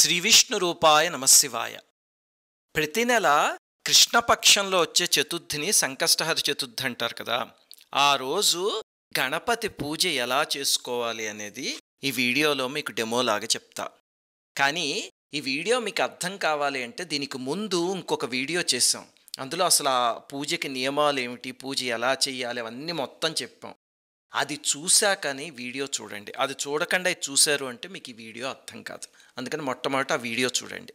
శ్రీ విష్ణు రూపాయ నమశివాయ ప్రతి నెల కృష్ణపక్షంలో వచ్చే చతుర్థిని సంకష్టహర చతుర్థి అంటారు కదా ఆ రోజు గణపతి పూజ ఎలా చేసుకోవాలి అనేది ఈ వీడియోలో మీకు డెమోలాగా చెప్తా కానీ ఈ వీడియో మీకు అర్థం కావాలి అంటే దీనికి ముందు ఇంకొక వీడియో చేసాం అందులో అసలు ఆ పూజకి నియమాలు ఏమిటి పూజ ఎలా చేయాలి అవన్నీ మొత్తం చెప్పాం అది చూశాకని వీడియో చూడండి అది చూడకుండా చూశారు అంటే మీకు ఈ వీడియో అర్థం కాదు అందుకని మొట్టమొదట ఆ వీడియో చూడండి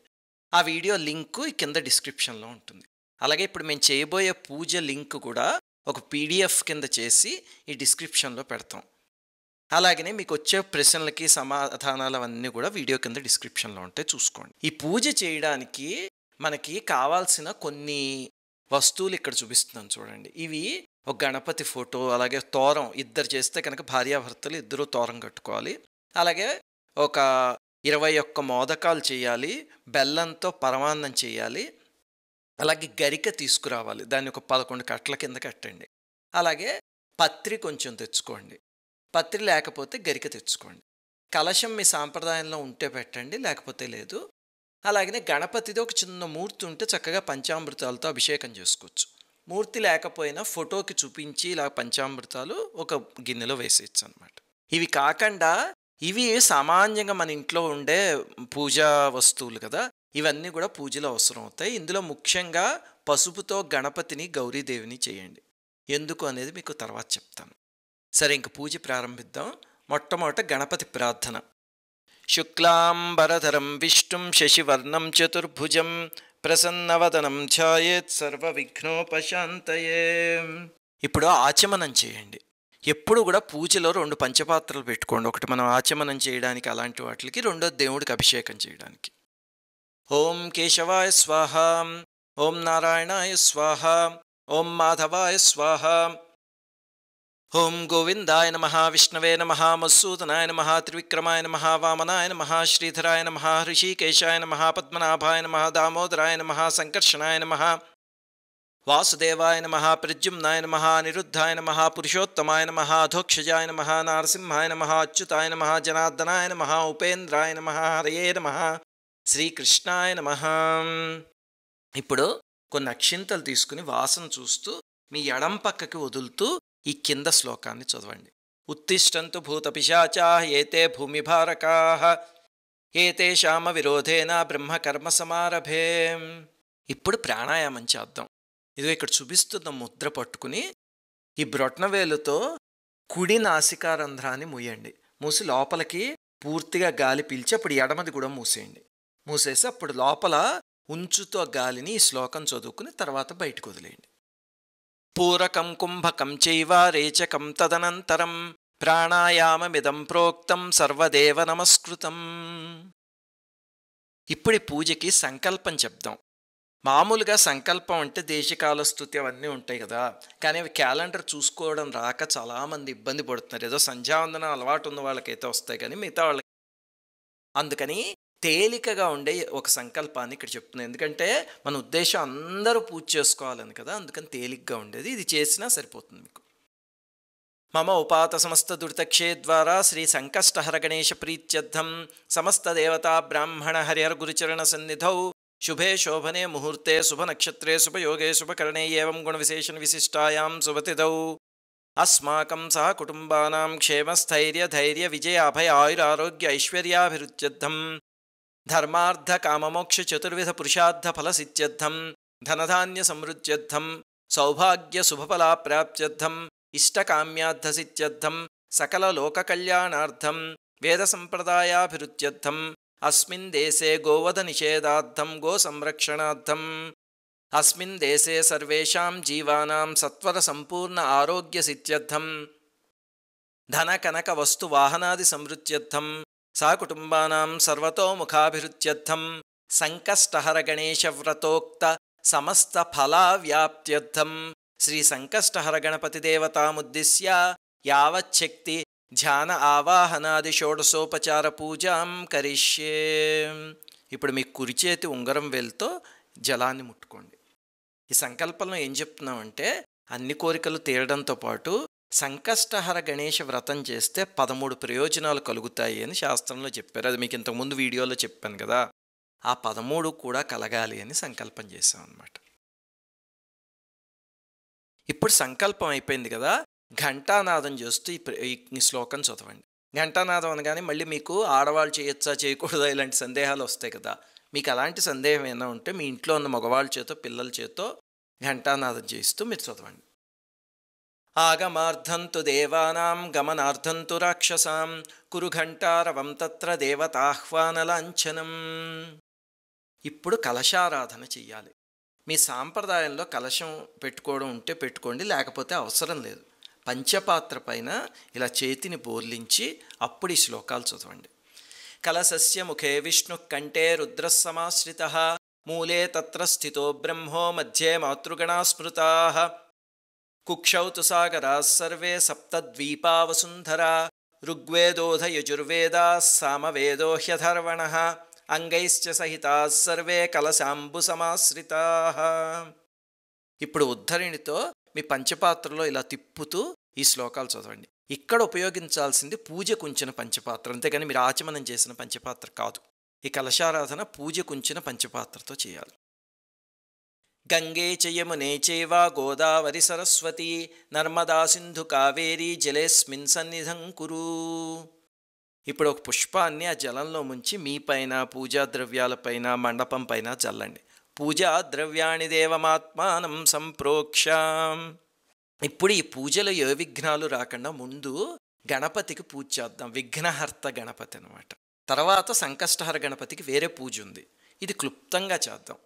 ఆ వీడియో లింకు కింద డిస్క్రిప్షన్లో ఉంటుంది అలాగే ఇప్పుడు మేము చేయబోయే పూజ లింక్ కూడా ఒక పీడిఎఫ్ కింద చేసి ఈ డిస్క్రిప్షన్లో పెడతాం అలాగనే మీకు వచ్చే ప్రశ్నలకి సమాధానాలు అవన్నీ కూడా వీడియో కింద డిస్క్రిప్షన్లో ఉంటాయి చూసుకోండి ఈ పూజ చేయడానికి మనకి కావాల్సిన కొన్ని వస్తువులు ఇక్కడ చూపిస్తున్నాను చూడండి ఇవి ఒక గణపతి ఫోటో అలాగే తోరం ఇద్దరు చేస్తే కనుక భార్యాభర్తలు ఇద్దరు తోరం కట్టుకోవాలి అలాగే ఒక ఇరవై ఒక్క మోదకాలు చేయాలి బెల్లంతో పరమాన్నం చేయాలి అలాగే గరిక తీసుకురావాలి దాన్ని ఒక పదకొండు కట్టల కింద కట్టండి అలాగే పత్రి కొంచెం తెచ్చుకోండి పత్రి లేకపోతే గరిక తెచ్చుకోండి కలశం మీ సాంప్రదాయంలో ఉంటే పెట్టండి లేకపోతే లేదు అలాగనే గణపతిది ఒక చిన్న మూర్తి ఉంటే చక్కగా పంచామృతాలతో అభిషేకం చేసుకోవచ్చు మూర్తి లేకపోయినా ఫోటోకి చూపించి ఇలా పంచామృతాలు ఒక గిన్నెలో వేసేయచ్చు అనమాట ఇవి కాకుండా ఇవి సామాన్యంగా మన ఇంట్లో ఉండే పూజా వస్తువులు కదా ఇవన్నీ కూడా పూజలు అవసరం అవుతాయి ఇందులో ముఖ్యంగా పసుపుతో గణపతిని గౌరీదేవిని చేయండి ఎందుకు అనేది మీకు తర్వాత చెప్తాను సరే ఇంక పూజ ప్రారంభిద్దాం మొట్టమొదట గణపతి ప్రార్థన శుక్లాంబరధరం విష్ణుం శశివర్ణం చతుర్భుజం ప్రసన్నవదనం ఛాయేత్ సర్వ విఘ్నోపశాంతయే ఇప్పుడు ఆచమనం చేయండి ఎప్పుడు కూడా పూజలో రెండు పంచపాత్రలు పెట్టుకోండి ఒకటి మనం ఆచమనం చేయడానికి అలాంటి వాటికి రెండో దేవుడికి అభిషేకం చేయడానికి ఓం కేశవాయ స్వాహ ఓం నారాయణాయ స్వాహ ఓం మాధవాయ స్వాహ ఓం గోవిందాయ నమ విష్ణవే నమ మసూదనాయ నమ త్రివిక్రమాయ నమ వామనాయ నమ శ్రీధరాయ నమ హృషికేశాయ నమ పద్మనాభాయ నమ దామోదరాయ నమ సంకర్షణాయ నమ వాసుదేవాయ నమ ప్రద్యుమ్నాయ నమ నిరుద్ధాయ నమ పురుషోత్తమాయ నమ అధోక్షజాయ నమ నారసింహాయ నమ అచ్యుతాయ నమ జనార్దనాయ నమ ఉపేంద్రాయ నమ హరయే నమ శ్రీకృష్ణాయ నమ ఇప్పుడు కొన్ని అక్షింతలు తీసుకుని వాసన చూస్తూ మీ ఎడం పక్కకి వదులుతూ ఈ కింద శ్లోకాన్ని చదవండి ఉత్తిష్టంతు పిశాచా ఏతే భూమిభారకా ఏతే శామ విరోధేన బ్రహ్మకర్మ సమారభే ఇప్పుడు ప్రాణాయామం చేద్దాం ఇదిగో ఇక్కడ చూపిస్తున్న ముద్ర పట్టుకుని ఈ బ్రొట్నవేలుతో కుడి రంధ్రాన్ని మూయండి మూసి లోపలికి పూర్తిగా గాలి పీల్చి అప్పుడు ఎడమది కూడా మూసేయండి మూసేసి అప్పుడు లోపల ఉంచుతో గాలిని ఈ శ్లోకం చదువుకుని తర్వాత బయటకు వదిలేయండి పూరకం కుంభకం చైవ రేచకం తదనంతరం ప్రాణాయామమిదం ప్రోక్తం సర్వదేవ నమస్కృతం ఇప్పుడు పూజకి సంకల్పం చెప్దాం మామూలుగా సంకల్పం అంటే దేశకాల స్థుతి అవన్నీ ఉంటాయి కదా కానీ అవి క్యాలెండర్ చూసుకోవడం రాక చాలామంది ఇబ్బంది పడుతున్నారు ఏదో సంధ్యావందనం అలవాటు ఉన్న వాళ్ళకైతే వస్తాయి కానీ మిగతా వాళ్ళకి అందుకని తేలికగా ఉండే ఒక సంకల్పాన్ని ఇక్కడ చెప్తుంది ఎందుకంటే మన ఉద్దేశం అందరూ పూజ చేసుకోవాలని కదా అందుకని తేలిగ్గా ఉండేది ఇది చేసినా సరిపోతుంది మీకు మమ ఉపాత సమస్త దుర్తక్షే ద్వారా శ్రీ సంకష్టహర గణేష ప్రీత్యర్థం సమస్త దేవతా బ్రాహ్మణ హరిహర గురుచరణ సన్నిధౌ शुभे शोभने मुहूर्ते शुभनक्षत्रे शुभयोगे शुभकरणे एवं गुणविशेषणविशिष्टायां सुभतिथौ अस्माकं सह कुटुम्बानां क्षेमस्थैर्यधैर्यविजयाभय आयुरारोग्य ऐश्वर्याभिरुच्यद्धं धर्मार्धकाममोक्षचतुर्विधपुरुषार्धफलसिच्यद्धं धनधान्यसमृच्यद्धं सौभाग्यशुभफलाप्राप्त्यद्धम् इष्टकाम्यार्थसिच्यद्धं सकलोककल्याणार्थं वेदसम्प्रदायाभिरुच्यद्धं అస్మిన్ దేశే గోవధ నిషేధార్థం గో సంరక్షణార్థం అస్మిన్ దేశే సర్వేషాం జీవానాం సత్వర సంపూర్ణ ఆరోగ్య సిత్యర్థం ధన కనక వస్తు వాహనాది సమృత్యర్థం సాకుటుంబానాం సర్వతోముఖాభిరుత్యర్థం సంకష్టహర గణేశవ్రతోక్త సమస్త ఫలావ్యాప్త్యర్థం శ్రీ సంకష్టహర గణపతి దేవతాముద్దిశ్య యావచ్చక్తి ధ్యాన ఆవాహనాది షోడశోపచార పూజాం కరిష్యే ఇప్పుడు మీ కురిచేతి ఉంగరం వెళ్తో జలాన్ని ముట్టుకోండి ఈ సంకల్పంలో ఏం చెప్తున్నామంటే అన్ని కోరికలు తీరడంతో పాటు సంకష్టహర గణేష వ్రతం చేస్తే పదమూడు ప్రయోజనాలు కలుగుతాయి అని శాస్త్రంలో చెప్పారు అది మీకు ఇంతకుముందు వీడియోలో చెప్పాను కదా ఆ పదమూడు కూడా కలగాలి అని సంకల్పం చేశాం అనమాట ఇప్పుడు సంకల్పం అయిపోయింది కదా ఘంటానాదం చేస్తూ ఈ శ్లోకం చదవండి ఘంటానాదం అనగానే మళ్ళీ మీకు ఆడవాళ్ళు చేయొచ్చా చేయకూడదా ఇలాంటి సందేహాలు వస్తాయి కదా మీకు అలాంటి సందేహం ఏమైనా ఉంటే మీ ఇంట్లో ఉన్న మగవాళ్ళ చేతో పిల్లల చేతో ఘంటానాదం చేయిస్తూ మీరు చదవండి ఆగమార్థంతు దేవానాం గమనార్థంతు రాక్షసాం కురు ఘంటారవం తత్ర లాంఛనం ఇప్పుడు కలశారాధన చెయ్యాలి మీ సాంప్రదాయంలో కలశం పెట్టుకోవడం ఉంటే పెట్టుకోండి లేకపోతే అవసరం లేదు పంచపాత్ర పైన ఇలా చేతిని బోర్లించి అప్పుడు ఈ శ్లోకాలు చదవండి కలసస్య ముఖే విష్ణు కంఠే రుద్రసమాశ్రిత మూలే తత్ర స్థితో బ్రహ్మో మధ్యే మాతృగణా కుక్షౌతు సాగరా సర్వే సప్తద్వీపా వసుంధరా ఋగ్వేదోధ యజుర్వేదా సామవేదో హ్యధర్వణ అంగైశ్చ సహిత సర్వే కలశాంబు సమాశ్రిత ఇప్పుడు ఉద్ధరిణితో మీ పంచపాత్రలో ఇలా తిప్పుతూ ఈ శ్లోకాలు చదవండి ఇక్కడ ఉపయోగించాల్సింది పూజ కుంచిన పంచపాత్ర అంతేగాని మీరు ఆచమనం చేసిన పంచపాత్ర కాదు ఈ కలశారాధన పూజ కుంచిన పంచపాత్రతో చేయాలి గంగే చయమునే నేచేవా గోదావరి సరస్వతి నర్మదా సింధు కావేరీ జలేస్మిన్ సన్నిధం కురు ఇప్పుడు ఒక పుష్పాన్ని ఆ జలంలో ముంచి మీ పైన పూజా ద్రవ్యాలపైన మండపం పైన చల్లండి పూజా ద్రవ్యాణి దేవమాత్మానం సంప్రోక్ష ఇప్పుడు ఈ పూజలు ఏ విఘ్నాలు రాకుండా ముందు గణపతికి పూజ చేద్దాం విఘ్నహర్త గణపతి అనమాట తర్వాత సంకష్టహర గణపతికి వేరే పూజ ఉంది ఇది క్లుప్తంగా చేద్దాం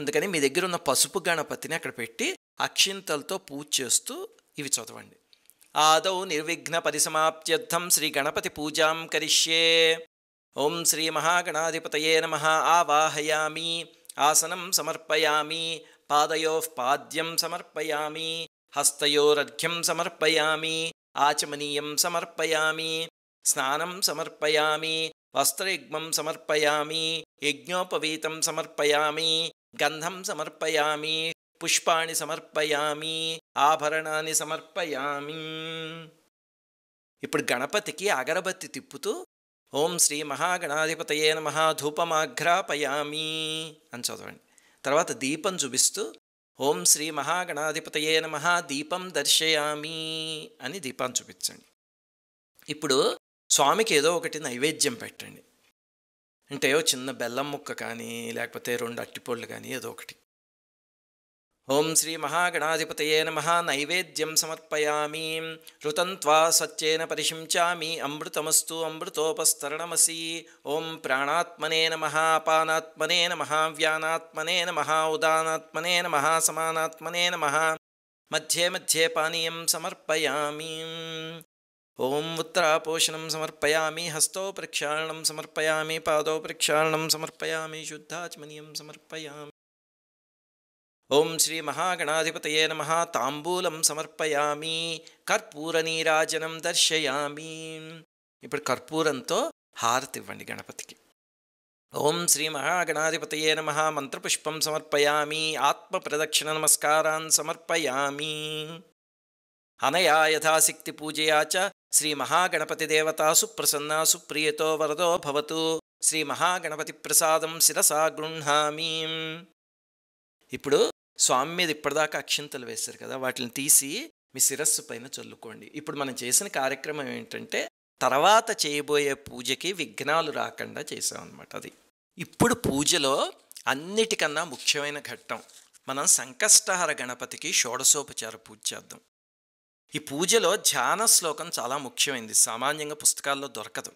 అందుకని మీ దగ్గర ఉన్న పసుపు గణపతిని అక్కడ పెట్టి అక్షింతలతో పూజ చేస్తూ ఇవి చదవండి ఆదౌ నిర్విఘ్న పరిసమాప్త్యర్థం శ్రీ గణపతి పూజాం కరిష్యే ఓం శ్రీ మహాగణాధిపతయే నమ ఆవాహయామి ఆసనం సమర్పయామి పాదయో పాద్యం సమర్పయామి హస్తయోరర్ఘ్యం సమర్పయామి ఆచమనీయం సమర్పయామి స్నానం సమర్పయామి వస్త్రయుగ్మం సమర్పయామి యజ్ఞోపవీతం సమర్పయామి గంధం సమర్పయామి పుష్పాణి సమర్పయామి ఆభరణాన్ని సమర్పయామి ఇప్పుడు గణపతికి అగరబత్తి తిప్పుతూ ఓం శ్రీ మహాగణాధిపతయే నమ ధూపమాఘ్రాపయామి అని చదవండి తర్వాత దీపం చూపిస్తూ ఓం శ్రీ మహాగణాధిపతయే నమ దీపం దర్శయామి అని దీపాన్ని చూపించండి ఇప్పుడు స్వామికి ఏదో ఒకటి నైవేద్యం పెట్టండి అంటే చిన్న బెల్లం ముక్క కానీ లేకపోతే రెండు అట్టిపొళ్ళు కానీ ఏదో ఒకటి ॐ श्रीमहागणाधिपतयेन महा नैवेद्यं समर्पयामि ऋतन्त्वा सत्येन परिशिञ्चामि अमृतमस्तु अमृतोपस्तरणमसि ॐ नमः नमः व्यानात्मने नमः महा नमः समानात्मने नमः मध्ये मध्ये पानीयं समर्पयामि ॐ उत्तरापोषणं समर्पयामि हस्तौ प्रक्षालनं समर्पयामि पादौ प्रक्षालनं समर्पयामि शुद्धाचमनीयं समर्पयामि ఓం శ్రీ మహాగణాధిపతయే నమ తాంబూలం సమర్పయామి కర్పూర నీరాజనం దర్శయామి ఇప్పుడు కర్పూరంతో హారతి ఇవ్వండి గణపతికి ఓం శ్రీ మహాగణాధిపతయే నమ మంత్రపుష్పం సమర్పయామి ఆత్మ ప్రదక్షిణ నమస్కారాన్ సమర్పయామి అనయా యథాశక్తి పూజయా చ శ్రీ మహాగణపతి దేవత సుప్రసన్నా సుప్రియతో వరదో భవతు శ్రీ మహాగణపతి ప్రసాదం శిరసా గృహామీ ఇప్పుడు స్వామి మీద ఇప్పటిదాకా అక్షింతలు వేశారు కదా వాటిని తీసి మీ శిరస్సు పైన చల్లుకోండి ఇప్పుడు మనం చేసిన కార్యక్రమం ఏంటంటే తర్వాత చేయబోయే పూజకి విఘ్నాలు రాకుండా చేసామన్నమాట అది ఇప్పుడు పూజలో అన్నిటికన్నా ముఖ్యమైన ఘట్టం మనం సంకష్టహర గణపతికి షోడశోపచార పూజ చేద్దాం ఈ పూజలో ధ్యాన శ్లోకం చాలా ముఖ్యమైనది సామాన్యంగా పుస్తకాల్లో దొరకదు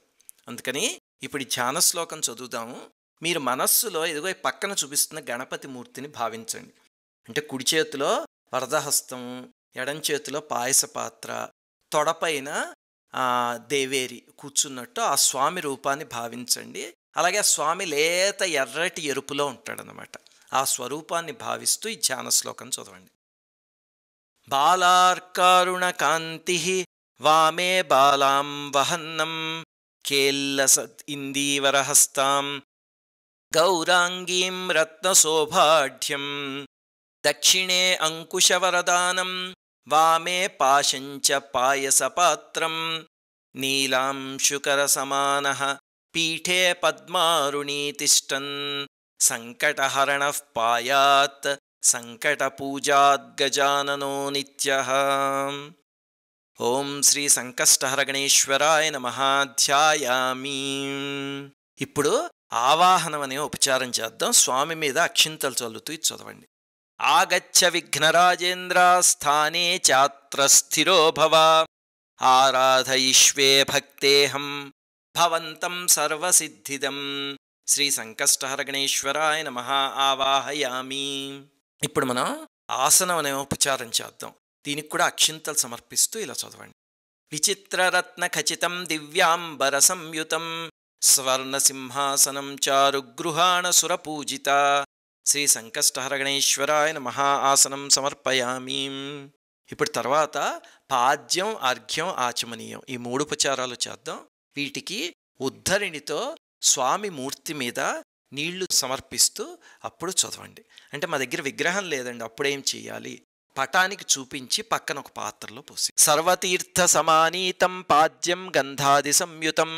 అందుకని ఇప్పుడు ఈ ధ్యాన శ్లోకం చదువుదాము మీరు మనస్సులో ఎదుగో పక్కన చూపిస్తున్న గణపతి మూర్తిని భావించండి అంటే కుడి చేతిలో వరదహస్తం ఎడం చేతిలో పాయస పాత్ర తొడపైన దేవేరి కూర్చున్నట్టు ఆ స్వామి రూపాన్ని భావించండి అలాగే ఆ స్వామి లేత ఎర్రటి ఎరుపులో ఉంటాడనమాట ఆ స్వరూపాన్ని భావిస్తూ ఈ ధ్యాన శ్లోకం చదవండి బాలార్కారుణ కాంతి వామే బాలాం వహన్నం కేల్లస ఇందీవరహస్తాం గౌరాంగీం రత్నశోభాఢ్యం దక్షిణే అంకుశవరదానం వామే పాశంచ పాయసపాత్రం నీలాం శుకరసమాన పీఠే పద్మాణీతిష్టన్ సంకటహరణ పాయాత్ సంకటపూజాద్గజాననో నిత్య ఓం శ్రీ సంకష్టహర గణేశ్వరాయ నమహాధ్యాయామి ఇప్పుడు ఆవాహనం అనే ఉపచారం చేద్దాం స్వామి మీద అక్షింతలు చల్లుతూ చదవండి ఆగచ్చ విఘ్నరాజేంద్రాస్థానే చాత్ర స్థిరోభవ ఆరాధయిష్వే భక్తేహం భవంతం సర్వసిద్ధిదం శ్రీ సంకష్టహర గణేశ్వరాయ నమ ఆవాహయామి ఇప్పుడు మనం ఆసనం అనే ఉపచారం చేద్దాం దీనికి కూడా అక్షింతలు సమర్పిస్తూ ఇలా చదవండి విచిత్రరత్న ఖచితం దివ్యాంబర సంయుతం స్వర్ణసింహాసనం సింహాసనం చారుగృహాణ సురపూజిత శ్రీ సంకష్టహర గణేశ్వరాయ నమ ఆసనం సమర్పయామి ఇప్పుడు తర్వాత పాద్యం అర్ఘ్యం ఆచమనీయం ఈ మూడు ఉపచారాలు చేద్దాం వీటికి ఉద్ధరిణితో స్వామి మూర్తి మీద నీళ్లు సమర్పిస్తూ అప్పుడు చదవండి అంటే మా దగ్గర విగ్రహం లేదండి అప్పుడేం చేయాలి పటానికి చూపించి పక్కన ఒక పాత్రలో పోసి సర్వతీర్థ సమానీతం పాద్యం గంధాది సంయుతం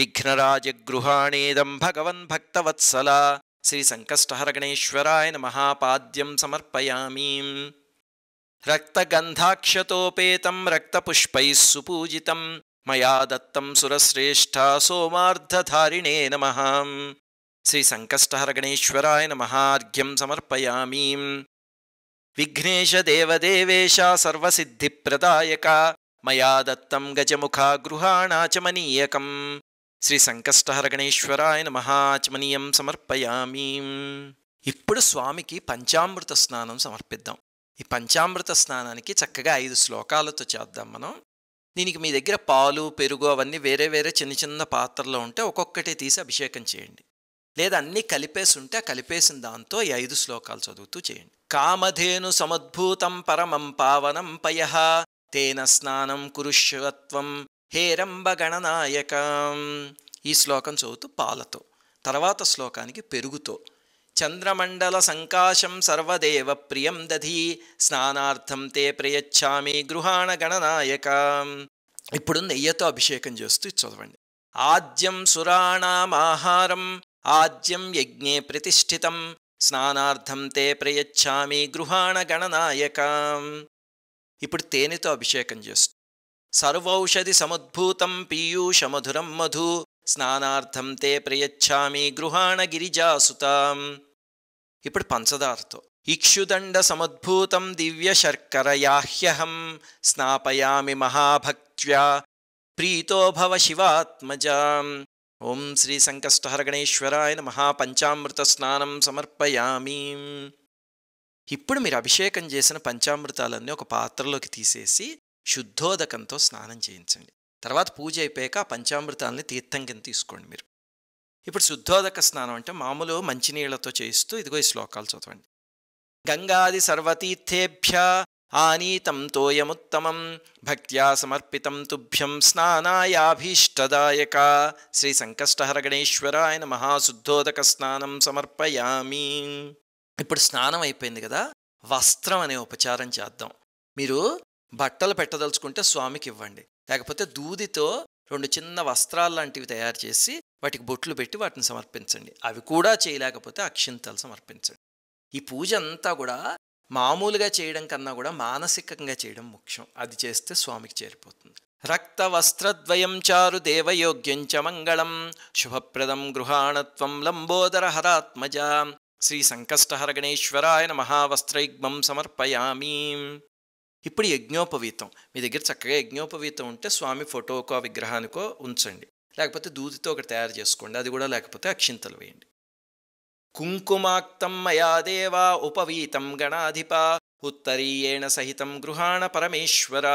విఘ్నరాజ గృహాణేదం భగవన్ భక్తవత్సల श्रीसङ्कष्टहरगणेश्वरायन महापाद्यं समर्पयामि रक्तगन्धाक्षतोपेतं रक्तपुष्पैः सुपूजितं मया दत्तं सुरश्रेष्ठा सोमार्धधारिणे नमः श्रीसङ्कष्टहरगणेश्वरायन महार्घ्यं समर्पयामि विघ्नेशदेवदेवेशा सर्वसिद्धिप्रदायका मया दत्तं गजमुखा गृहाणा चमनीयकम् శ్రీ సంకష్టహర గణేశ్వరాయ మహాచమనీయం సమర్పయామి ఇప్పుడు స్వామికి పంచామృత స్నానం సమర్పిద్దాం ఈ పంచామృత స్నానానికి చక్కగా ఐదు శ్లోకాలతో చేద్దాం మనం దీనికి మీ దగ్గర పాలు పెరుగు అవన్నీ వేరే వేరే చిన్న చిన్న పాత్రలో ఉంటే ఒక్కొక్కటి తీసి అభిషేకం చేయండి లేదా అన్నీ కలిపేసి ఉంటే కలిపేసిన దాంతో ఈ ఐదు శ్లోకాలు చదువుతూ చేయండి కామధేను సమద్భూతం పరమం పావనం పయ తేన స్నానం కురుష్వత్వం హేరంబగణనాయకం ఈ శ్లోకం చదువుతూ పాలతో తర్వాత శ్లోకానికి పెరుగుతో చంద్రమండల సంకాశం సర్వదేవ ప్రియం దధి స్నానార్థం తే ప్రయచ్చామి గృహాణ గణనాయక ఇప్పుడు నెయ్యతో అభిషేకం చేస్తూ చదవండి ఆద్యం సురాణమాహారం ఆద్యం యజ్ఞే ప్రతిష్ఠితం స్నానార్థం తే ప్రయచ్చామి గృహాణ గణనాయక ఇప్పుడు తేనెతో అభిషేకం చేస్తూ సర్వౌషధి సమద్భూతం పీయూషమధురం మధు స్నానార్థం తే ప్రయచ్చామి గిరిజాసుతాం ఇప్పుడు పంచదార్తో ఇక్షుదండ సమద్భూతం దివ్య శర్కరయాహ్యహం స్నాపయామి మహాభక్త్యా ప్రీతోభవ శివాత్మజాం ఓం శ్రీ సంకష్టహర గణేశ్వరాయ మహాపంచామృత స్నానం సమర్పయామి ఇప్పుడు మీరు అభిషేకం చేసిన పంచామృతాలన్నీ ఒక పాత్రలోకి తీసేసి శుద్ధోదకంతో స్నానం చేయించండి తర్వాత పూజ అయిపోయాక పంచామృతాలని తీర్థం కింద తీసుకోండి మీరు ఇప్పుడు శుద్ధోదక స్నానం అంటే మామూలు మంచినీళ్లతో చేయిస్తూ ఇదిగో ఈ శ్లోకాలు చదవండి గంగాది సర్వతీర్థేభ్య ఆనీతం తోయముత్తమం భక్త్యా సమర్పితం తుభ్యం స్నానాయాభీష్టదాయక శ్రీ సంకష్టహర గణేశ్వర ఆయన మహాశుద్ధోదక స్నానం సమర్పయామి ఇప్పుడు స్నానం అయిపోయింది కదా వస్త్రం అనే ఉపచారం చేద్దాం మీరు బట్టలు పెట్టదలుచుకుంటే స్వామికి ఇవ్వండి లేకపోతే దూదితో రెండు చిన్న వస్త్రాలు లాంటివి తయారు చేసి వాటికి బొట్లు పెట్టి వాటిని సమర్పించండి అవి కూడా చేయలేకపోతే అక్షింతలు సమర్పించండి ఈ పూజ అంతా కూడా మామూలుగా చేయడం కన్నా కూడా మానసికంగా చేయడం ముఖ్యం అది చేస్తే స్వామికి చేరిపోతుంది రక్త వస్త్రద్వయం చారు దేవయోగ్యం చ మంగళం శుభప్రదం గృహాణత్వం లంబోదర హరాత్మజ శ్రీ సంకష్టహర గణేశ్వరాయ మహావస్త్రైగ్మం సమర్పయామి ఇప్పుడు యజ్ఞోపవీతం మీ దగ్గర చక్కగా యజ్ఞోపవీతం ఉంటే స్వామి ఫోటోకో విగ్రహానికో ఉంచండి లేకపోతే దూదితో ఒకటి తయారు చేసుకోండి అది కూడా లేకపోతే అక్షింతలు వేయండి కుంకుమాక్తం మయా దేవా ఉపవీతం గణాధిప ఉత్తరీయేణ సహితం గృహాణ పరమేశ్వర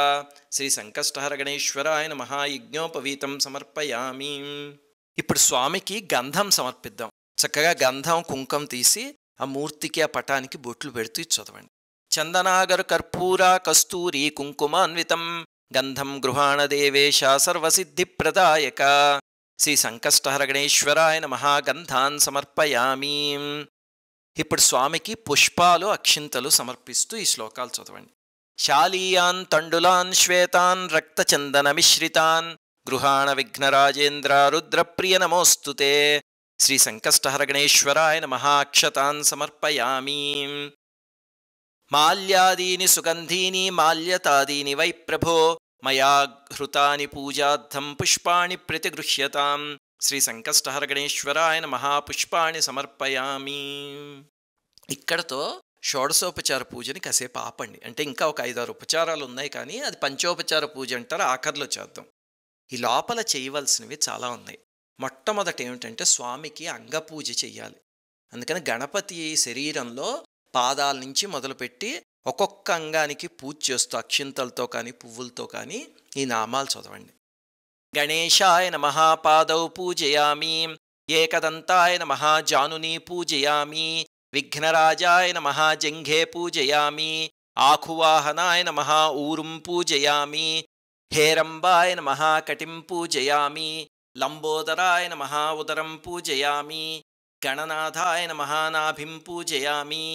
శ్రీ సంకష్టహర గణేశ్వర ఆయన మహాయజ్ఞోపవీతం సమర్పయామి ఇప్పుడు స్వామికి గంధం సమర్పిద్దాం చక్కగా గంధం కుంకం తీసి ఆ మూర్తికి ఆ పటానికి బొట్లు పెడుతూ చదవండి చందనాగర్ కర్పూరా కస్తూరి కుంకుమాన్వితం గంధం గృహాణదేవేశ సర్వసిద్ధిప్రదాయక శ్రీ సంకష్టహర గణేశ్వరాయ నమ గంధాన్ సమర్పయామి ఇప్పుడు స్వామికి పుష్పాలు అక్షింతలు సమర్పిస్తూ ఈ శ్లోకాలు చదవండి శాలీయాన్ తండులాన్ శ్వేతాన్ రక్తచందన మిశ్రితాన్ గృహాణ విఘ్నరాజేంద్ర రుద్రప్రియ నమోస్తుతే శ్రీ సంకష్టహర గణేశ్వరాయ నమః అక్షతాన్ సమర్పయామి మాల్యాదీని సుగంధీని మాల్యతాదీని వై ప్రభో మయా హృతాని పూజార్థం పుష్పాణి ప్రతిగృహ్యతాం శ్రీ సంకష్టహర గణేశ్వరాయన మహాపుష్పాణి సమర్పయామి ఇక్కడతో షోడశోపచార పూజని కాసేపు ఆపండి అంటే ఇంకా ఒక ఐదారు ఉపచారాలు ఉన్నాయి కానీ అది పంచోపచార పూజ అంటారు ఆఖరిలో చేద్దాం ఈ లోపల చేయవలసినవి చాలా ఉన్నాయి మొట్టమొదట ఏమిటంటే స్వామికి అంగపూజ చేయాలి అందుకని గణపతి శరీరంలో పాదాల నుంచి మొదలుపెట్టి ఒక్కొక్క అంగానికి పూజ చేస్తూ అక్షింతలతో కానీ పువ్వులతో కానీ ఈ నామాలు చదవండి గణేశాయ మహాపాదౌ పూజయామి ఏకదంతాయ మహాజానుని పూజయామి విఘ్నరాజాయ మహాజంఘే పూజయామి ఆఖువాహనాయ మహా ఊరుం పూజయామి హేరంబాయ మహాకటిం పూజయామి లంబోదరాయన మహా ఉదరం పూజయామి గణనాథాయన మహానాభిం పూజయామి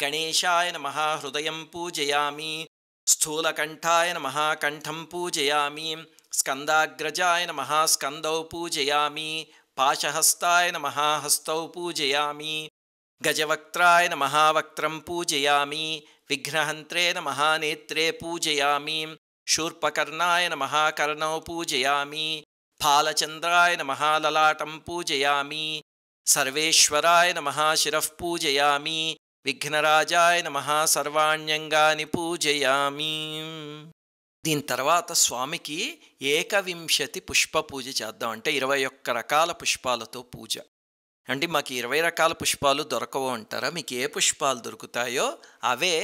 गणेशाय महाहृदयं पूजयामि स्थूलकण्ठाय महाकण्ठं पूजयामि नमः स्कन्दौ पूजयामि पाशहस्ताय हस्तौ पूजयामि गजवक्त्राय वक्त्रं पूजयामि नमः नेत्रे पूजयामि नमः कर्णौ पूजयामि नमः ललाटं पूजयामि सर्वेश्वराय शिरः पूजयामि విఘ్నరాజాయ నమ సర్వాణ్యంగాని పూజయామి దీని తర్వాత స్వామికి ఏకవింశతి పుష్ప పూజ చేద్దాం అంటే ఇరవై ఒక్క రకాల పుష్పాలతో పూజ అంటే మాకు ఇరవై రకాల పుష్పాలు దొరకవు అంటారా మీకు ఏ పుష్పాలు దొరుకుతాయో అవే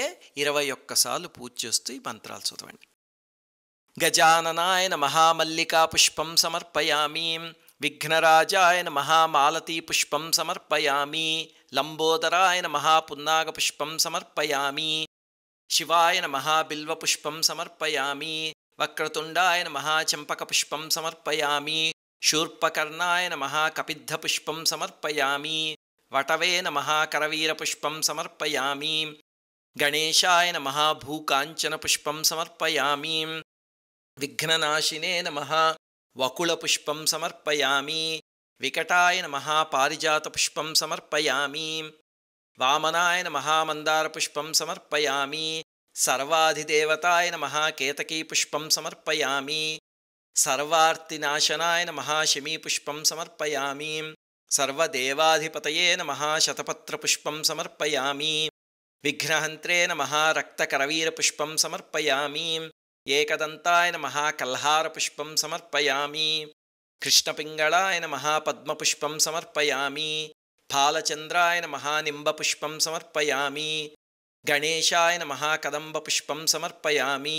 ఇరవై ఒక్కసార్లు పూజ చేస్తూ ఈ మంత్రాలు చదవండి గజాననాయన మహామల్లికా పుష్పం సమర్పయామి విఘ్నరాజాయన మహామాలతీ పుష్పం సమర్పయామి లంబోదరాయన మహాపున్నాగ పుష్పం సమర్పయామి శివాయన మహాబిల్వ పుష్పం సమర్పయామి వక్రతుండాయన మహాచంపక పుష్పం సమర్పయామి శూర్పకర్ణాయన మహాకపిద్ధ పుష్పం సమర్పయామి వటవేన మహాకరవీర పుష్పం సమర్పయామి గణేశాయన మహాభూకాంచన పుష్పం సమర్పయామి విఘ్ననాశినే నమః వకుళ పుష్పం సమర్పయామి వికటాయ మహాపారిజాత పుష్పం సమర్పయామి వామనాయన మహామందార పుష్పం సమర్పయామి సర్వాధిదేవతాయన మహాకేతకీ పుష్పం సమర్పయామి సర్వార్తినాశనాయన పుష్పం సమర్పయామి సర్వదేవాధిపతయేన పుష్పం సమర్పయామి విఘ్నహంత్రేణ పుష్పం సమర్పయామి ఏకదంతాయన పుష్పం సమర్పయామి కృష్ణపింగళాయన మహాపద్మపుష్పం సమర్పయామి ఫాలచంద్రాయన మహానింబపుష్పం సమర్పయామి గణేశాయన మహాకదంబపుష్పం సమర్పయామి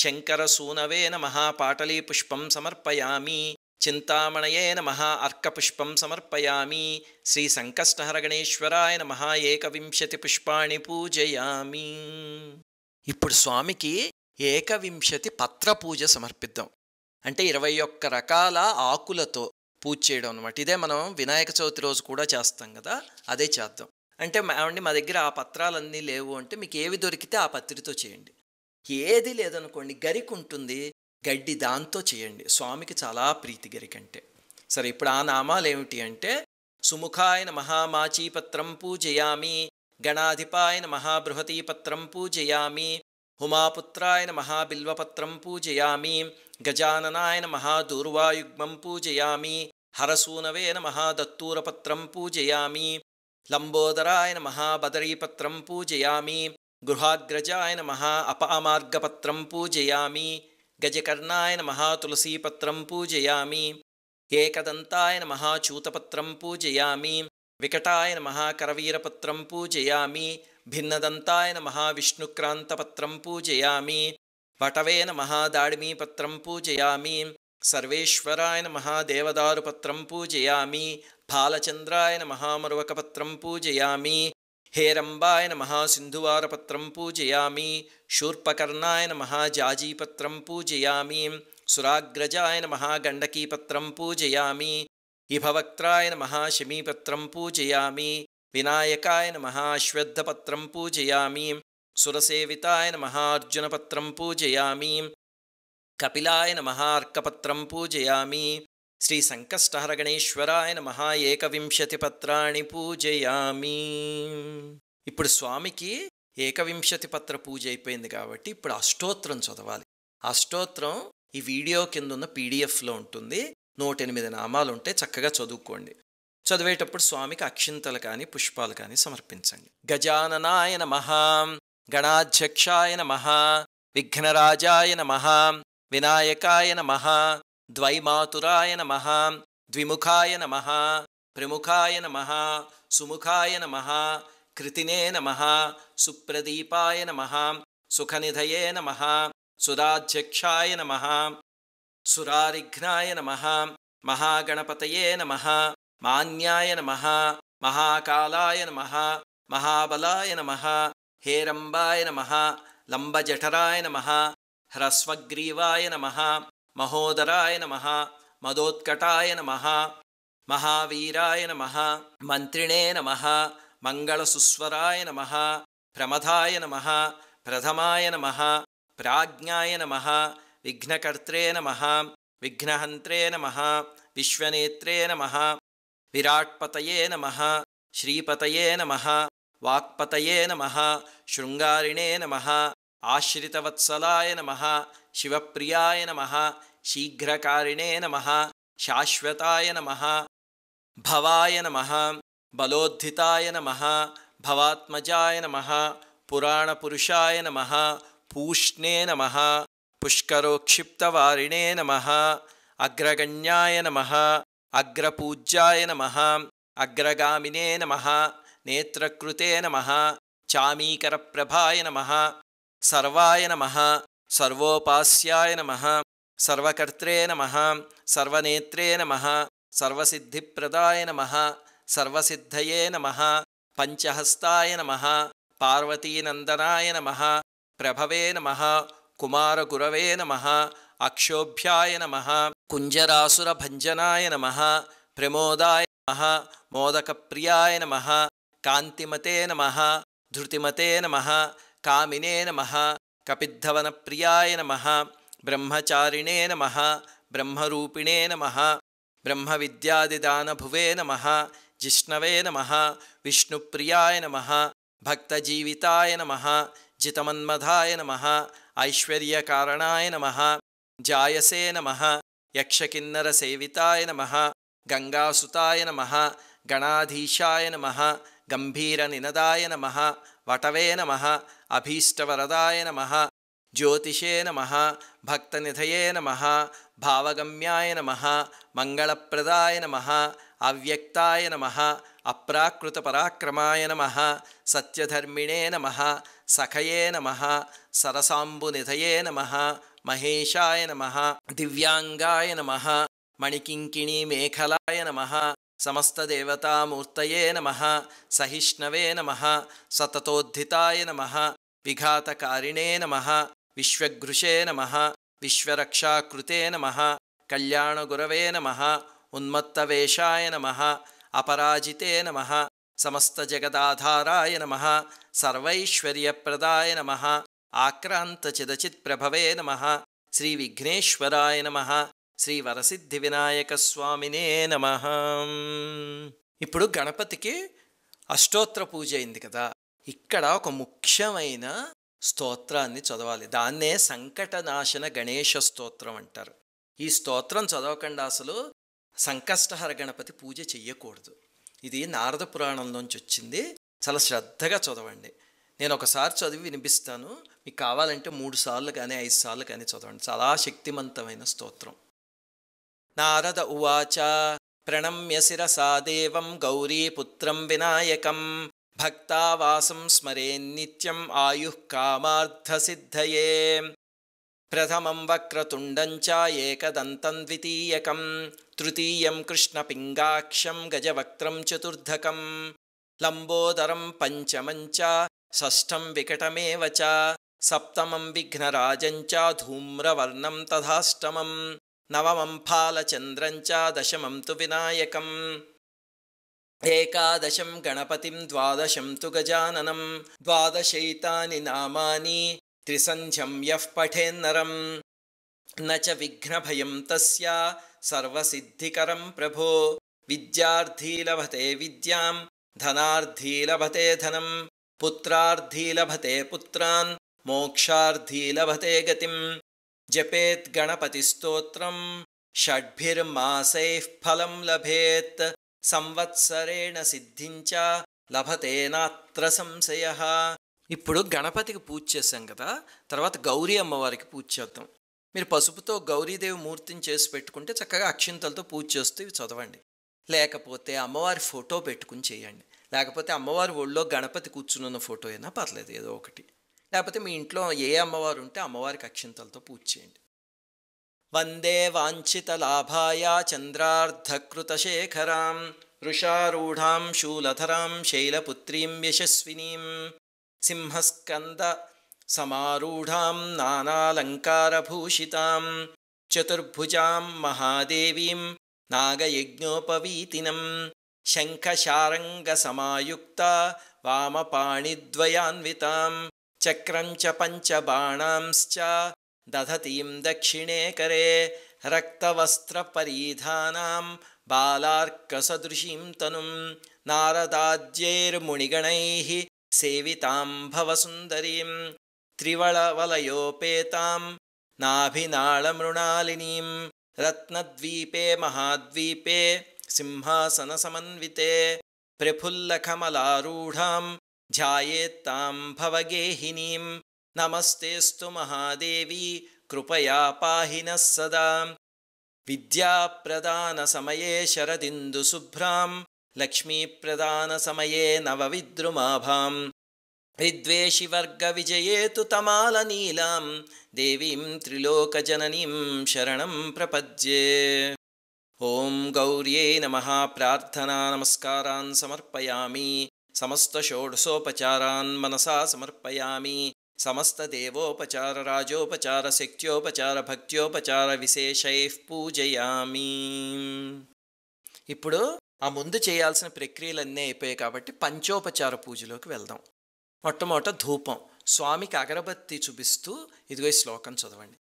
శంకరసూనవేన మహాపాటలీపుష్పం సమర్పయామి చింతామణయేన మహా అర్కపుష్పం సమర్పయామి శ్రీ సంకష్టహరగణేశ్వరాయన మహా ఏకవింశతి పుష్పాణి పూజయామి ఇప్పుడు స్వామికి ఏకవింశతి పత్ర పూజ సమర్పిద్దాం అంటే ఇరవై ఒక్క రకాల ఆకులతో పూజ చేయడం అనమాట ఇదే మనం వినాయక చవితి రోజు కూడా చేస్తాం కదా అదే చేద్దాం అంటే ఏమండి మా దగ్గర ఆ పత్రాలన్నీ లేవు అంటే మీకు ఏవి దొరికితే ఆ పత్రితో చేయండి ఏది లేదనుకోండి గరిక ఉంటుంది గడ్డి దాంతో చేయండి స్వామికి చాలా ప్రీతి గరికంటే సరే ఇప్పుడు ఆ నామాలు ఏమిటి అంటే సుముఖాయన మహామాచీపత్రం పూజయామి గణాధిపాయన మహాబృహతీపత్రం పూజయామి హుమాపుత్రాయన మహాబిల్వపత్రం పూజయామి గజాననాయన మహాదూర్వాయుగ్మం పూజయామి హరసూనవేన మహాదత్తూరపత్రం పూజయామి లంబోదరాయన మహాబదరీపత్రం పూజయామి గృహాగ్రజాయన మహా అపామార్గపత్రం పూజయామి గజకర్ణాయన మహాతులసీపత్రం పూజయామి ఏకదంతాయన మహాచూతపత్రం పూజయామి వికటాయన మహాకరవీరపత్రం పూజయామి భిన్నదంతాయన మహావిష్ణుక్రాంతపత్రం పూజయామి వటవేన మహాదాడిమీపత్రం పూజయామి సర్వేశ్వరాయన మహాదేవదారుపత్రం పూజయామి బాలచంద్రాయన మహామరువకపత్రం పూజయామి హేరంబాయన మహాసింధువారపత్రం పూజయామి శూర్పకర్ణాయన మహాజాజీపత్రం పూజయామి సురాగ్రజాయన మహాగండకీపత్రం పూజయామి ఇభవక్త్రాయన మహాశమీపత్రం పూజయామి వినాయకాయ నమఃశ్వద్ధపత్రం పూజయామి సురసేవితాయ నమఃార్జునపత్రం పూజయామి కపిలాయ మహార్కపత్రం పూజయామి శ్రీ సంకష్టహర గణేశ్వరాయ నమః ఏకవింశతి పత్రాణి పూజయామి ఇప్పుడు స్వామికి ఏకవింశతి పత్ర పూజ అయిపోయింది కాబట్టి ఇప్పుడు అష్టోత్రం చదవాలి అష్టోత్రం ఈ వీడియో కింద ఉన్న పీడిఎఫ్లో ఉంటుంది నూట ఎనిమిది నామాలు ఉంటే చక్కగా చదువుకోండి చదివేటప్పుడు స్వామికి అక్షింతలు కానీ పుష్పాలు కానీ సమర్పించండి గజాననాయ నమ గణాధ్యక్షాయ నమ విఘ్నరాజాయ నమ వినాయకాయ నమ ద్వైమాతురాయ నమ ద్విముఖాయ నమ ప్రముఖాయ నమ సుముఖాయ నమ కృతినే నమ సుప్రదీపాయ నమ సుఖనిధయే నమ సురాధ్యక్షాయ నమ సురారిఘ్నాయ నమ మహాగణపతయే నమ मान्याय नमः महाकालाय नमः महाबलाय नमः हेरम्बाय नमः लम्बजठराय नमः ह्रस्वग्रीवाय नमः महोदराय नमः मदोत्कटाय नमः महावीराय नमः मन्त्रिणे नमः मङ्गलसुस्वराय नमः प्रमथाय नमः प्रथमाय नमः प्राज्ञाय नमः विघ्नकर्त्रे नमः विघ्नहन्त्रे नमः विश्वनेत्रे नमः विराट्पतये नमः श्रीपतये नमः वाक्पतये नमः शृङ्गारिणे नमः आश्रितवत्सलाय नमः शिवप्रियाय नमः शीघ्रकारिणे नमः शाश्वताय नमः भवाय नमः बलोद्धिताय नमः भवात्मजाय नमः पुराणपुरुषाय नमः पूष्णे नमः पुष्करोक्षिप्तवारिणे नमः अग्रगण्याय नमः अग्रपूज्याय नमः अग्रगामिने नमः नेत्रकृते नमः चामीकरप्रभाय नमः सर्वाय नमः सर्वोपास्याय नमः सर्वकर्त्रे नमः सर्वनेत्रे नमः सर्वसिद्धिप्रदाय नमः सर्वसिद्धये नमः पञ्चहस्ताय नमः पार्वतीनन्दनाय नमः प्रभवे नमः कुमारगुरवे नमः अक्षोभ्याय नमः कुञ्जरासुरभञ्जनाय नमः प्रमोदाय नमः मोदकप्रियाय नमः कान्तिमते नमः धृतिमते नमः कामिने नमः कपिद्धवनप्रियाय नमः ब्रह्मचारिणे नमः ब्रह्मरूपिणे नमः ब्रह्मविद्यादिदानभुवे नमः जिष्णवे नमः विष्णुप्रियाय नमः भक्तजीविताय नमः जितमन्मथाय नमः ऐश्वर्यकारणाय नमः जायसे नमः यक्षकिन्नरसेविताय नमः गङ्गासुताय नमः गणाधीशाय नमः गम्भीरनिनदाय नमः वटवे नमः अभीष्टवरदाय नमः ज्योतिषे नमः भक्तनिधये नमः भावगम्याय नमः मङ्गलप्रदाय नमः अव्यक्ताय नमः अप्राकृतपराक्रमाय नमः सत्यधर्मिणे नमः सखये नमः सरसाम्बुनिधये नमः మహేషాయ నమ దివ్యాంగాయ నమ మణికింకిణీ మేఖలాయ నమ సమస్తదేవతామూర్తయే నమ సహిష్ణవే నమ సతతోద్ధితాయ నమ విఘాతకారిణే నమ విశ్వఘృషే నమ విశ్వరక్షాకృతే నమ కళ్యాణగురవే నమ ఉన్మత్తవేషాయ నమ అపరాజితే నమ సమస్తజగదాధారాయ నమ సర్వైశ్వర్యప్రదాయ నమ ఆక్రాంత చిదచిత్ ప్రభవే నమ శ్రీ విఘ్నేశ్వరాయ నమ శ్రీ వరసిద్ధి వినాయక స్వామినే నమ ఇప్పుడు గణపతికి అష్టోత్తర పూజ అయింది కదా ఇక్కడ ఒక ముఖ్యమైన స్తోత్రాన్ని చదవాలి దాన్నే సంకటనాశన గణేష స్తోత్రం అంటారు ఈ స్తోత్రం చదవకుండా అసలు సంకష్టహర గణపతి పూజ చెయ్యకూడదు ఇది నారద పురాణంలోంచి వచ్చింది చాలా శ్రద్ధగా చదవండి నేను ఒకసారి చదివి వినిపిస్తాను మీకు కావాలంటే మూడు సార్లు కానీ ఐదు సార్లు కానీ చదవండి చాలా శక్తివంతమైన స్తోత్రం నారద ఉవాచ ప్రణమ్య శిరసా దేవం గౌరీపుత్రం వినాయకం భక్తావాసం స్మరేన్నిత్యం ఆయుఃకామార్థసిద్ధయే ప్రథమం వక్రతుండం చ ద్వితీయకం తృతీయం కృష్ణపింగాక్షం గజవక్త్రం చతుర్ధకం లంబోదరం పంచమం చ షష్ఠం వికటమేవ చ सप्तमं च धूम्रवर्णं तथाष्टमं नवमं फालचन्द्रं च दशमं तु विनायकम् एकादशं गणपतिं द्वादशं तु गजाननं द्वादशैतानि नामानि त्रिसन्ध्यं यः पठेन्नरं न च विघ्नभयं तस्या सर्वसिद्धिकरं प्रभो विद्यार्थी लभते विद्यां धनार्थी लभते धनं पुत्रार्थी लभते पुत्रान् మోక్షార్థీ లభతే గతిం జపేత్ స్తోత్రం షడ్భిర్మాసై ఫలం లభేత్ సంవత్సరేణ సిద్ధించ లభతే నాత్ర సంశయ ఇప్పుడు గణపతికి పూజ చేశాం కదా తర్వాత గౌరీ అమ్మవారికి పూజ చేద్దాం మీరు పసుపుతో గౌరీదేవి మూర్తిని చేసి పెట్టుకుంటే చక్కగా అక్షింతలతో పూజ చేస్తూ ఇవి చదవండి లేకపోతే అమ్మవారి ఫోటో పెట్టుకుని చేయండి లేకపోతే అమ్మవారి ఒళ్ళో గణపతి కూర్చునున్న ఫోటో అయినా పర్లేదు ఏదో ఒకటి లేకపోతే మీ ఇంట్లో ఏ అమ్మవారు ఉంటే అమ్మవారికి అక్షింతలతో పూజ చేయండి వందే వాంఛిత లాభాయ చంద్రార్ధకృత శేఖరాం వృషారూఢాం శూలధరాం శైలపుత్రీం యశస్వినీం సింహస్కంద సమారూఢాం నానాలంకారభూషితాం చతుర్భుజాం మహాదేవీం నాగయజ్ఞోపవీతినం శంఖశారంగ సమాయుక్త వామపాణిద్వయాన్వితాం चक्रं च पञ्चबाणांश्च दधतीं दक्षिणे करे रक्तवस्त्रपरीधानां बालार्कसदृशीं तनुं नारदाद्यैर्मुणिगणैः सेवितां भवसुन्दरीं त्रिवळवलयोपेतां नाभिनाळमृणालिनीं रत्नद्वीपे महाद्वीपे सिंहासनसमन्विते प्रफुल्लकमलारूढां ध्यायेत्तां भवगेहिनीं नमस्तेऽस्तु महादेवी कृपया पाहिनः सदा विद्याप्रदानसमये शरदिन्दुशुभ्रां लक्ष्मीप्रदानसमये नवविद्रुमाभां विद्वेषिवर्गविजयेतु तमालनीलां देवीं त्रिलोकजननीं शरणं प्रपद्ये ॐ गौर्ये प्रार्थना नमस्कारान् समर्पयामि సమస్త షోడశోపచారాన్ మనసా సమర్పయామి భక్త్యోపచార విశేషై పూజయామి ఇప్పుడు ఆ ముందు చేయాల్సిన ప్రక్రియలన్నీ అయిపోయాయి కాబట్టి పంచోపచార పూజలోకి వెళ్దాం మొట్టమొదట ధూపం స్వామికి అగరబత్తి చూపిస్తూ ఇదిగో ఈ శ్లోకం చదవండి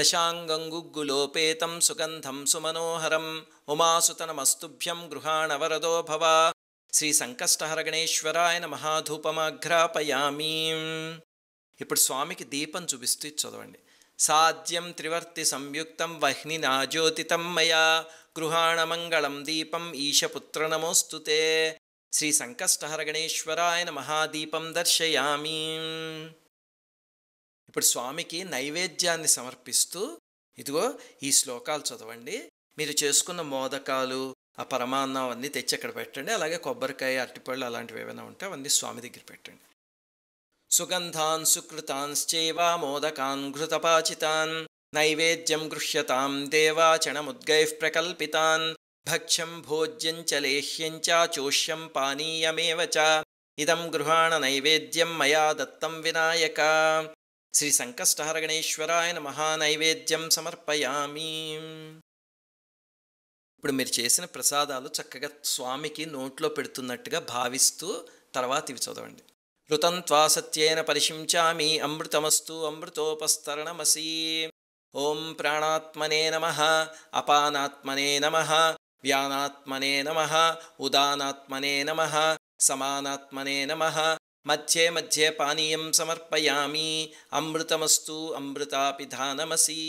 దశాంగంగుగ్గులోపేతం సుగంధం సుమనోహరం ఉమాసుతనమస్తుభ్యం గృహాణవరదో భవ శ్రీ సంకష్టహర గణేశ్వరాయన మహాధూపమాఘ్రాపయామి ఇప్పుడు స్వామికి దీపం చూపిస్తూ చదవండి సాధ్యం త్రివర్తి సంయుక్తం వహ్ని నాజ్యోతితం మయా గృహాణమంగళం దీపం ఈశపుత్ర నమోస్తుతే శ్రీ సంకష్టహర గణేశ్వరాయన మహాదీపం దర్శయామి ఇప్పుడు స్వామికి నైవేద్యాన్ని సమర్పిస్తూ ఇదిగో ఈ శ్లోకాలు చదవండి మీరు చేసుకున్న మోదకాలు ఆ పరమాన్నం అవన్నీ తెచ్చి అక్కడ పెట్టండి అలాగే కొబ్బరికాయ అరటిపళ్ళు అలాంటివి ఏమైనా ఉంటే అవన్నీ స్వామి దగ్గర పెట్టండి సుగంధాన్ సుకృతాంశ్చైవ మోదకాన్ ఘృతపాచితాన్ నైవేద్యం గృహ్యతాం దేవాచణముద్గై ప్రకల్పితాన్ భక్ష్యం భోజ్యం చ లేహ్యం చోష్యం పానీయమేవ ఇదం గృహాణ నైవేద్యం మయా దత్తం వినాయక శ్రీ సంకష్టహర గణేశ్వరాయ మహానైవేద్యం సమర్పయామి ఇప్పుడు మీరు చేసిన ప్రసాదాలు చక్కగా స్వామికి నోట్లో పెడుతున్నట్టుగా భావిస్తూ తర్వాత ఇవి చదవండి ఋతంత్వా సత్యేన పరిశించామి అమృతమస్తు అమృతోపస్తరణమసి ఓం ప్రాణాత్మనే నమ అపానాత్మనే నమ వ్యానాత్మనే నమ ఉదానాత్మనే నమ సమానాత్మనే నమ మధ్యే మధ్యే పానీయం సమర్పయామి అమృతమస్తు అమృతాపిధానమసి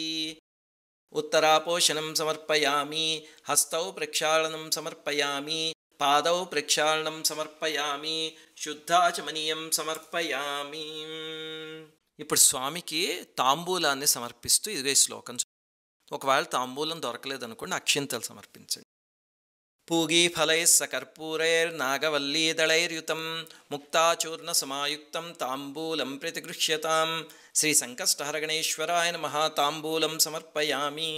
ఉత్తరాపోషణం సమర్పయామి హస్తౌ ప్రక్షాళనం సమర్పయామి పాదౌ ప్రక్షాళనం సమర్పయామి శుద్ధాచమనీయం సమర్పయామి ఇప్పుడు స్వామికి తాంబూలాన్ని సమర్పిస్తూ ఇదే శ్లోకం ఒకవేళ తాంబూలం దొరకలేదనుకోండి అక్షింతలు సమర్పించండి పూగీఫలైస్స కర్పూరైర్నాగవల్లీదళైర్యుతం ముక్తాచూర్ణ సమాయుక్తం తాంబూలం ప్రతిగృహ్యతాం శ్రీ సంకష్టహరగణేశ్వరాయ నమ తాంబూలం సమర్పయామి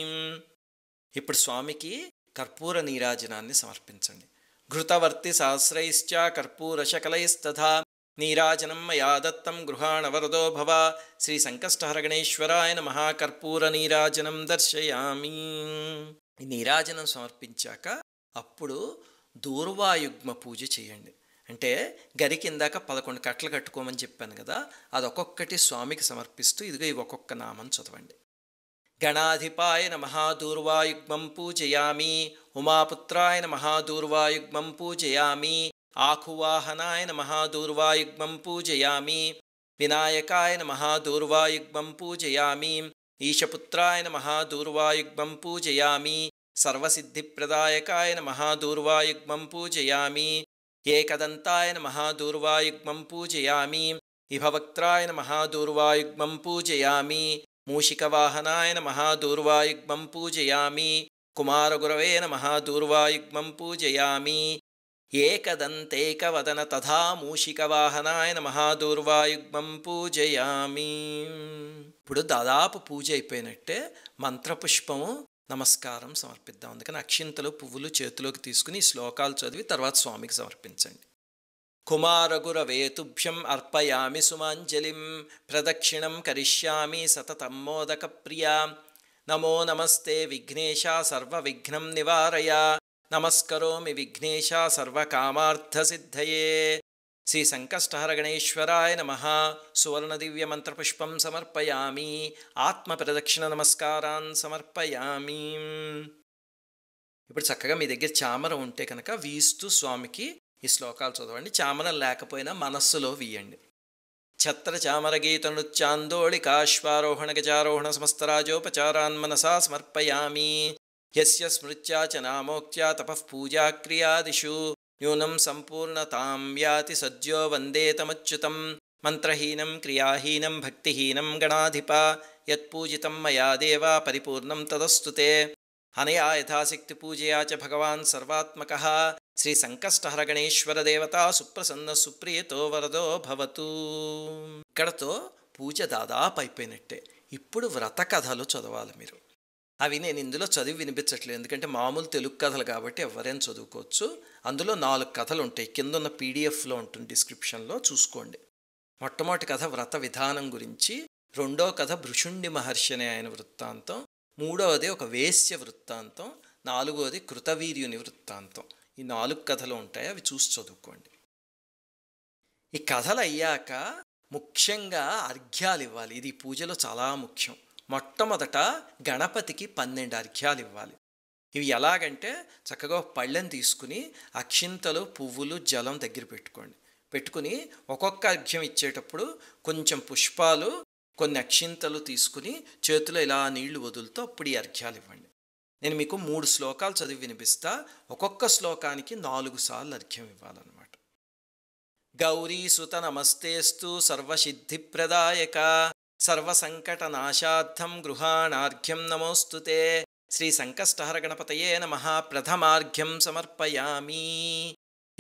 ఇప్పుడు స్వామికి కర్పూర నీరాజనాన్ని సమర్పించండి ఘృతవర్తి సహస్రైశ్చ కర్పూరశకలైస్తథా నీరాజనం మయా దత్తం గృహాణవరదో భవ శ్రీ సంకష్టహరగణేశ్వరాయ మహాకర్పూర నీరాజనం దర్శయామి నీరాజనం సమర్పించాక అప్పుడు దూర్వాయుగ్మ పూజ చేయండి అంటే గరి కిందాక పదకొండు కట్టలు కట్టుకోమని చెప్పాను కదా అది ఒక్కొక్కటి స్వామికి సమర్పిస్తూ ఇదిగో ఈ ఒక్కొక్క నామం చదవండి గణాధిపాయ మహాదూర్వాయుగ్మం పూజయామి ఉమాపుత్రాయ మహాదూర్వాయుగ్మం పూజయామి ఆఖువాహనాయ మహాదూర్వాయుగ్మం పూజయామి వినాయకాయ మహాదూర్వాయుగ్మం పూజయామి ఈశపుత్రాయ మహాదూర్వాయుగ్మం పూజయామి సర్వసిద్ధిప్రదాయకాయన మహాదూర్వాయుగ్మం పూజయామి ఏకదంతాయన మహాదూర్వాయుగ్మం పూజయామి ఇభవక్త్రాయన మహాదూర్వాయుగ్మం పూజయామి మూషికవాహనాయన మహాదూర్వాయుగ్మం పూజయామి కుమారగురవేన మహాదూర్వాయుగ్మం పూజయామి ఏకదంతేకవదన తథా మూషికవాహనాయన మహాదూర్వాయుగ్మం పూజయామి ఇప్పుడు దాదాపు పూజ అయిపోయినట్టే మంత్రపుష్పము నమస్కారం సమర్పిద్దాం అందుకని అక్షింతలు పువ్వులు చేతిలోకి తీసుకుని శ్లోకాలు చదివి తర్వాత స్వామికి సమర్పించండి కుమారగురవేతుభ్యం అర్పయామి సుమాంజలిం ప్రదక్షిణం కరిష్యామి సతతమ్మోదక ప్రియా నమో నమస్తే విఘ్నేశ సర్వవిఘ్నం నివారయ నమస్కరోమి విఘ్నేశ సర్వకామార్థసిద్ధయే శ్రీ సంకష్టహర గణేశ్వరాయ నమ సువర్ణ దివ్య మంత్రపుష్పం సమర్పయామి ఆత్మ ప్రదక్షిణ నమస్కారాన్ సమర్పయామి ఇప్పుడు చక్కగా మీ దగ్గర చామర ఉంటే కనుక వీస్తూ స్వామికి ఈ శ్లోకాలు చదవండి చామరం లేకపోయినా మనస్సులో వీయండి ఛత్ర చామర గీత నృత్యాందోళి కాశ్వారోహణ గజారోహణ సమస్తరాజోపచారాన్ మనసా సమర్పయామి యస్య స్మృత్యా చ నామోక్త్యా తపః పూజాక్రియాదిషు న్యూనం సంపూర్ణతాం యాతి సద్యో వందేతమచ్యుతం మంత్రహీనం క్రియాహీనం భక్తిహీనం గణాధిప యత్పూజితం మయా దేవా పరిపూర్ణం తదస్తుతే అనయా యథాశక్తి పూజయా చ భగవాన్ సర్వాత్మక శ్రీ సంకష్టహర గణేశ్వర దేవత సుప్రసన్న సుప్రియతో వరదో భవతు ఇక్కడతో పూజ దాదాపు అయిపోయినట్టే ఇప్పుడు వ్రత కథలు చదవాలి మీరు అవి నేను ఇందులో చదివి వినిపించట్లేదు ఎందుకంటే మామూలు తెలుగు కథలు కాబట్టి ఎవరైనా చదువుకోవచ్చు అందులో నాలుగు కథలు ఉంటాయి కింద ఉన్న పీడిఎఫ్లో ఉంటుంది డిస్క్రిప్షన్లో చూసుకోండి మొట్టమొదటి కథ వ్రత విధానం గురించి రెండవ కథ భృషుండి మహర్షి అనే ఆయన వృత్తాంతం మూడవది ఒక వేశ్య వృత్తాంతం నాలుగవది కృతవీర్యుని వృత్తాంతం ఈ నాలుగు కథలు ఉంటాయి అవి చూసి చదువుకోండి ఈ కథలు అయ్యాక ముఖ్యంగా అర్ఘ్యాలు ఇవ్వాలి ఇది పూజలో చాలా ముఖ్యం మొట్టమొదట గణపతికి పన్నెండు అర్ఘ్యాలు ఇవ్వాలి ఇవి ఎలాగంటే చక్కగా పళ్ళెం తీసుకుని అక్షింతలు పువ్వులు జలం దగ్గర పెట్టుకోండి పెట్టుకుని ఒక్కొక్క అర్ఘ్యం ఇచ్చేటప్పుడు కొంచెం పుష్పాలు కొన్ని అక్షింతలు తీసుకుని చేతిలో ఇలా నీళ్లు వదులుతో అప్పుడు ఈ అర్ఘ్యాలు ఇవ్వండి నేను మీకు మూడు శ్లోకాలు చదివి వినిపిస్తా ఒక్కొక్క శ్లోకానికి నాలుగు సార్లు అర్ఘ్యం ఇవ్వాలన్నమాట గౌరీసుత నమస్తేస్తు సర్వసిద్ధిప్రదాయక సర్వసంకట సర్వసంకటనాశార్థం గృహాణార్ఘ్యం నమోస్తుతే శ్రీ సంకష్టహర గణపతయే నమ ప్రథమార్ఘ్యం సమర్పయామి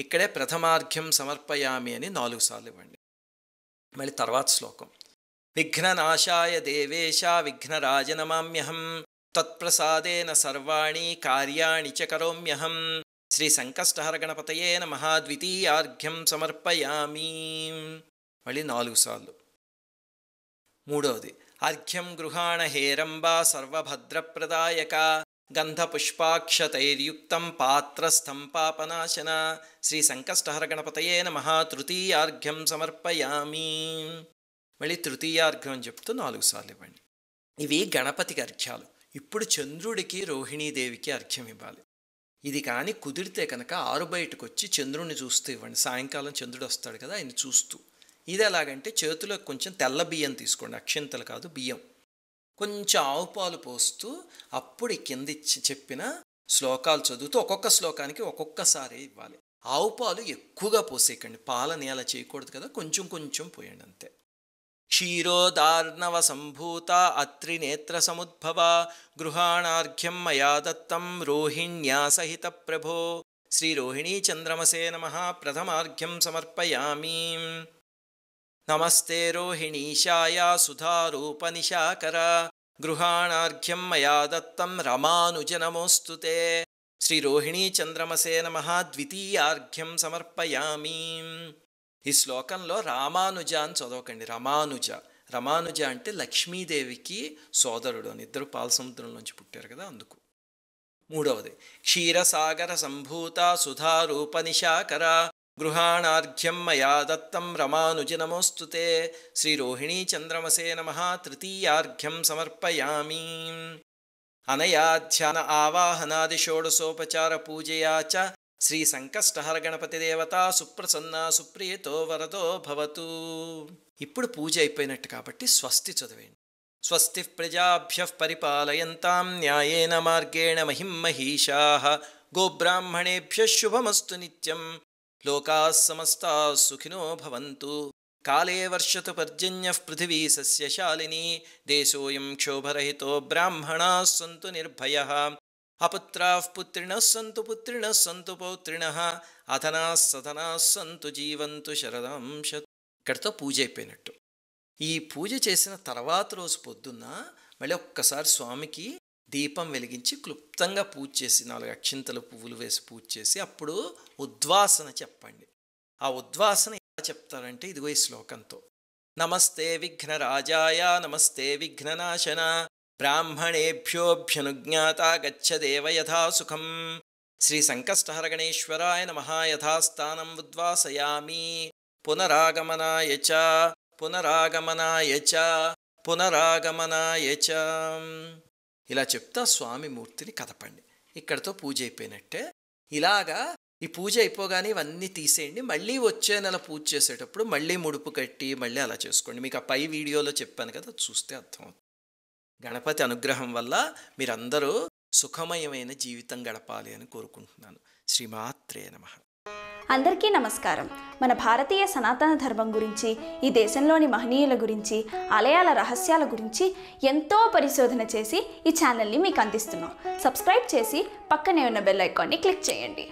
ఇక్కడే ప్రథమార్ఘ్యం సమర్పయామి అని నాలుగు సార్లు ఇవ్వండి మళ్ళీ తర్వాత శ్లోకం విఘ్ననాశాయ దేవేశ నమామ్యహం తత్ప్రసాదేన సర్వాణి కార్యాణి చ కరోమ్యహం శ్రీ సంకష్టహర గణపతయే నమ ద్వితీయార్ఘ్యం సమర్పయామి మళ్ళీ నాలుగు సార్లు మూడవది అర్ఘ్యం గృహాణ హేరంబా సర్వభద్రప్రదాయక గంధపుష్పాక్షతైర్యుక్తం పాత్రస్తంపాపనాశన శ్రీ సంకష్టహర గణపతయే నమ తృతీయార్ఘ్యం సమర్పయామి మళ్ళీ తృతీయార్ఘ్యం అని చెప్తూ నాలుగు సార్లు ఇవ్వండి ఇవి గణపతికి అర్ఘ్యాలు ఇప్పుడు చంద్రుడికి రోహిణీదేవికి అర్ఘ్యం ఇవ్వాలి ఇది కానీ కుదిరితే కనుక ఆరు బయటకు వచ్చి చంద్రుడిని చూస్తూ ఇవ్వండి సాయంకాలం చంద్రుడు వస్తాడు కదా ఆయన చూస్తూ ఇది ఎలాగంటే చేతిలో కొంచెం తెల్ల బియ్యం తీసుకోండి అక్షింతలు కాదు బియ్యం కొంచెం ఆవు పాలు పోస్తూ అప్పుడు కింది చెప్పిన శ్లోకాలు చదువుతూ ఒక్కొక్క శ్లోకానికి ఒక్కొక్కసారి ఇవ్వాలి ఆవు పాలు ఎక్కువగా పోసేయకండి పాలని అలా చేయకూడదు కదా కొంచెం కొంచెం పోయండి అంతే క్షీరోదార్ణవ సంభూత నేత్ర సముద్భవ గృహాణార్ఘ్యం మయా దత్తం రోహిణ్యా సహిత ప్రభో శ్రీ రోహిణీ చంద్రమసే నమ ప్రథమార్ఘ్యం సమర్పయామి నమస్తే రోహిణీషాయ సుధారూపనిషాకర గృహాణార్ఘ్యం మయా దత్తం రమానుజ నమోస్తుతే శ్రీ రోహిణీ చంద్రమసే నమ ద్వితీయార్ఘ్యం సమర్పయామి ఈ శ్లోకంలో రామానుజ అని చదవకండి రమానుజ రమానుజ అంటే లక్ష్మీదేవికి సోదరుడు అని ఇద్దరు పాలసముద్రం నుంచి పుట్టారు కదా అందుకు మూడవది క్షీరసాగర సంభూత సుధారూపనిషాకర గృహాణార్ఘ్యం మయా దత్తం రమానుజినమోస్తు తే శ్రీరోహిణీ చంద్రమసే నమ తృతీయార్ఘ్యం సమర్పయామి అనయా ధ్యాన ఆవాహనాదిషోడశోపచార పూజయా చ శ్రీ సంకష్టహర గణపతిదేవత సుప్రసన్న సుప్రియతో వరదో భవతు ఇప్పుడు పూజ అయిపోయినట్టు కాబట్టి స్వస్తి చదివేయండి స్వస్తి ప్రజాభ్య పరిపాలయంతాం న్యాయేన మార్గేణ మహిం గోబ్రాహ్మణేభ్య శుభమస్తు నిత్యం లోకా సమస్తా సుఖినో భవంతు కాలే వర్షతు పర్జన్య పృథివీ సస్యశాలిని దేశోయం క్షోభరహితో బ్రాహ్మణా సంతు నిర్భయ అపుత్రా పుత్రిణ సంతు పుత్రిణ సంతు పౌత్రిణ అధనా సంతు జీవంతు శరదాంశ ఇక్కడితో పూజ అయిపోయినట్టు ఈ పూజ చేసిన తర్వాత రోజు పొద్దున్న మళ్ళీ ఒక్కసారి స్వామికి దీపం వెలిగించి క్లుప్తంగా పూజ చేసి నాలుగు అక్షింతల పువ్వులు వేసి పూజ చేసి అప్పుడు ఉద్వాసన చెప్పండి ఆ ఉద్వాసన ఎలా చెప్తారంటే ఇదిగో ఈ శ్లోకంతో నమస్తే విఘ్న రాజాయ నమస్తే విఘ్ననాశన బ్రాహ్మణేభ్యోభ్యనుజ్ఞాత గచ్చదేవ యథా సుఖం శ్రీ సంకష్టహర గణేశ్వరాయ నమ యథాస్థానం ఉద్వాసయామి పునరాగమనాయ చ పునరాగమనాయ చ పునరాగమనాయ చ ఇలా చెప్తా స్వామి మూర్తిని కదపండి ఇక్కడతో పూజ అయిపోయినట్టే ఇలాగా ఈ పూజ అయిపోగానే ఇవన్నీ తీసేయండి మళ్ళీ వచ్చే నెల పూజ చేసేటప్పుడు మళ్ళీ ముడుపు కట్టి మళ్ళీ అలా చేసుకోండి మీకు ఆ పై వీడియోలో చెప్పాను కదా చూస్తే అర్థం గణపతి అనుగ్రహం వల్ల మీరందరూ సుఖమయమైన జీవితం గడపాలి అని కోరుకుంటున్నాను శ్రీమాత్రే నమ అందరికీ నమస్కారం మన భారతీయ సనాతన ధర్మం గురించి ఈ దేశంలోని మహనీయుల గురించి ఆలయాల రహస్యాల గురించి ఎంతో పరిశోధన చేసి ఈ ఛానల్ని మీకు అందిస్తున్నాం సబ్స్క్రైబ్ చేసి పక్కనే ఉన్న బెల్ ఐకాన్ని క్లిక్ చేయండి